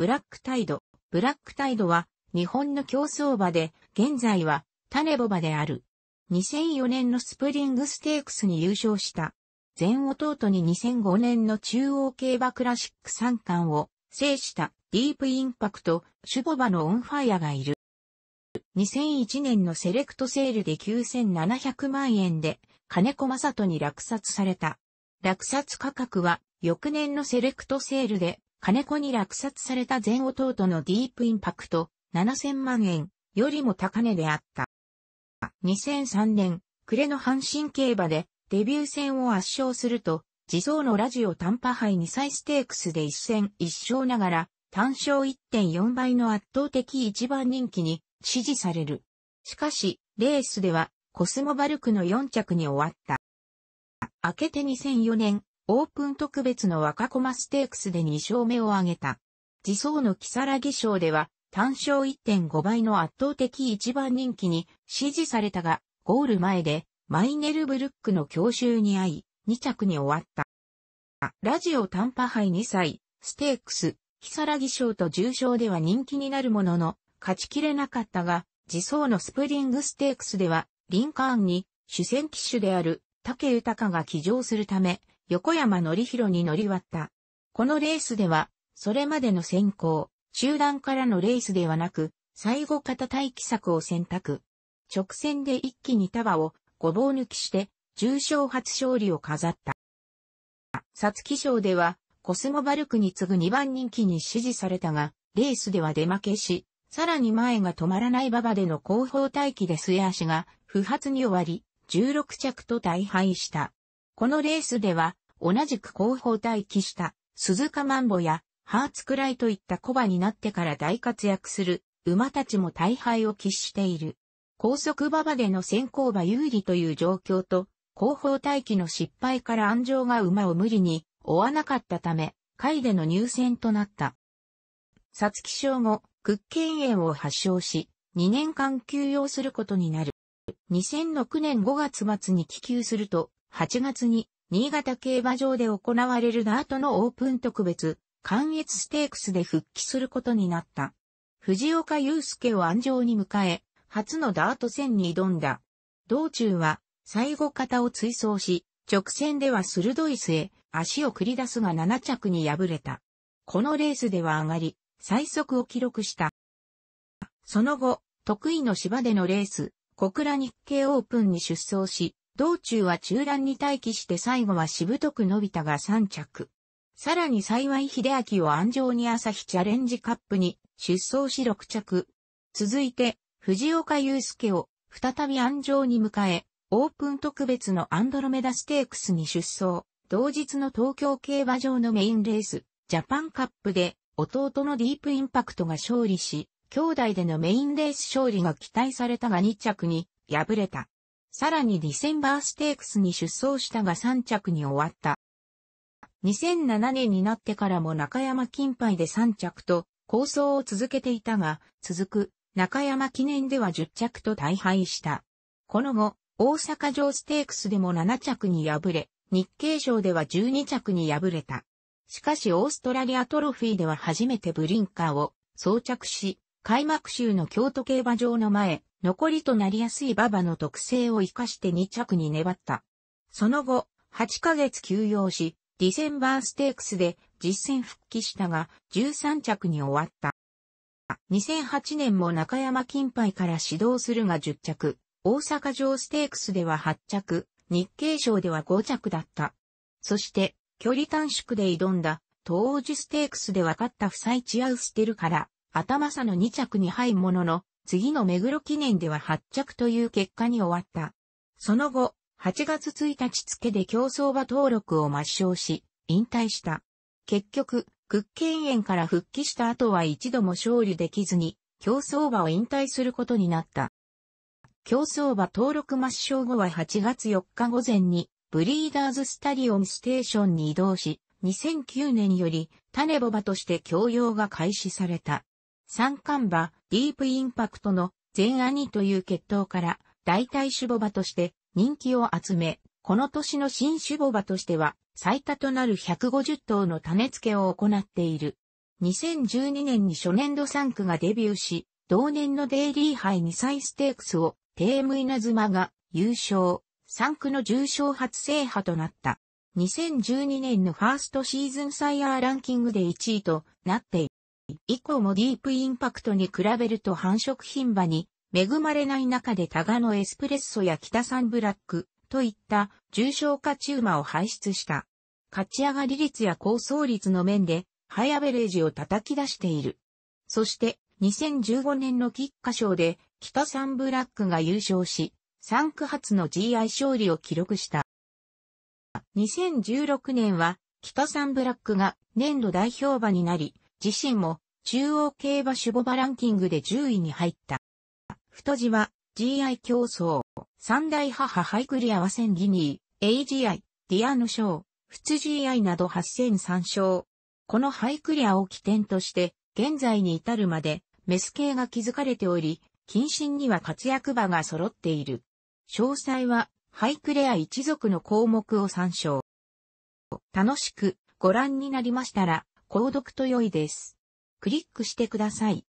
ブラックタイド。ブラックタイドは日本の競争馬で、現在は種ボ場である。2004年のスプリングステークスに優勝した。前弟に2005年の中央競馬クラシック3冠を制したディープインパクト、シュボバのオンファイアがいる。2001年のセレクトセールで9700万円で金子正人に落札された。落札価格は翌年のセレクトセールで金子に落札された全弟のディープインパクト7000万円よりも高値であった。2003年、暮れの阪神競馬でデビュー戦を圧勝すると、地蔵のラジオ短波杯2歳ステークスで一戦一勝ながら、単勝1.4倍の圧倒的一番人気に支持される。しかし、レースではコスモバルクの4着に終わった。明けて2004年、オープン特別の若駒ステークスで2勝目を挙げた。自走の木更木賞では、単勝1.5倍の圧倒的一番人気に支持されたが、ゴール前でマイネルブルックの強襲に遭い、2着に終わった。ラジオ短波杯2歳、ステークス、木更木賞と重賞では人気になるものの、勝ちきれなかったが、自走のスプリングステークスでは、リンカーンに主戦機種である竹豊が騎乗するため、横山則弘に乗り割った。このレースでは、それまでの先行、集団からのレースではなく、最後型待機策を選択。直線で一気に束をごぼう抜きして、重賞初勝利を飾った。皐月賞では、コスモバルクに次ぐ2番人気に支持されたが、レースでは出負けし、さらに前が止まらない馬場での後方待機で末足が不発に終わり、16着と大敗した。このレースでは、同じく後方待機した鈴鹿マンボやハーツクライといった小馬になってから大活躍する馬たちも大敗を喫している。高速馬場での先行馬有利という状況と、後方待機の失敗から安城が馬を無理に追わなかったため、会での入選となった。皐月賞後、屈腱炎を発症し、2年間休養することになる。2006年5月末に帰休すると、8月に新潟競馬場で行われるダートのオープン特別、関越ステークスで復帰することになった。藤岡祐介を安城に迎え、初のダート戦に挑んだ。道中は、最後方を追走し、直線では鋭い末、足を繰り出すが7着に敗れた。このレースでは上がり、最速を記録した。その後、得意の芝でのレース、小倉日経オープンに出走し、道中は中断に待機して最後はしぶとく伸びたが3着。さらに幸い秀明を安城に朝日チャレンジカップに出走し6着。続いて、藤岡祐介を再び安城に迎え、オープン特別のアンドロメダステークスに出走。同日の東京競馬場のメインレース、ジャパンカップで弟のディープインパクトが勝利し、兄弟でのメインレース勝利が期待されたが2着に敗れた。さらにディセンバーステークスに出走したが3着に終わった。2007年になってからも中山金杯で3着と、構想を続けていたが、続く中山記念では10着と大敗した。この後、大阪城ステークスでも7着に敗れ、日経賞では12着に敗れた。しかしオーストラリアトロフィーでは初めてブリンカーを装着し、開幕週の京都競馬場の前、残りとなりやすい馬場の特性を活かして2着に粘った。その後、8ヶ月休養し、ディセンバーステークスで実戦復帰したが、13着に終わった。2008年も中山金牌から指導するが10着、大阪城ステークスでは8着、日経賞では5着だった。そして、距離短縮で挑んだ、東王子ステークスで分かった不採地アウステルから、頭差の2着に入ものの、次の目黒記念では8着という結果に終わった。その後、8月1日付で競争馬登録を抹消し、引退した。結局、屈ン炎から復帰した後は一度も勝利できずに、競争馬を引退することになった。競争馬登録抹消後は8月4日午前に、ブリーダーズスタリオンステーションに移動し、2009年より種ボバとして供用が開始された。三冠馬、ディープインパクトの全兄という血統から代替種母馬として人気を集め、この年の新種母馬としては最多となる150頭の種付けを行っている。2012年に初年度3区がデビューし、同年のデイリー杯2歳ステークスをテームイナズマが優勝、3区の重賞初制覇となった。2012年のファーストシーズンサイヤーランキングで1位となっている。以降もディープインパクトに比べると繁殖品馬に恵まれない中でタガのエスプレッソや北ンブラックといった重症化中馬を排出した。勝ち上がり率や高層率の面でハイアベレージを叩き出している。そして2015年の菊花賞で北ンブラックが優勝し、3区発の GI 勝利を記録した。2016年は北ンブラックが年度代表馬になり、自身も中央競馬守母馬ランキングで10位に入った。太字は GI 競争、三大母ハイクリアは1000ギニー、AGI、ディアヌ賞、ツ GI など8 0 3勝。このハイクリアを起点として、現在に至るまで、メス系が築かれており、近親には活躍馬が揃っている。詳細は、ハイクレア一族の項目を参照。楽しくご覧になりましたら、購読と良いです。クリックしてください。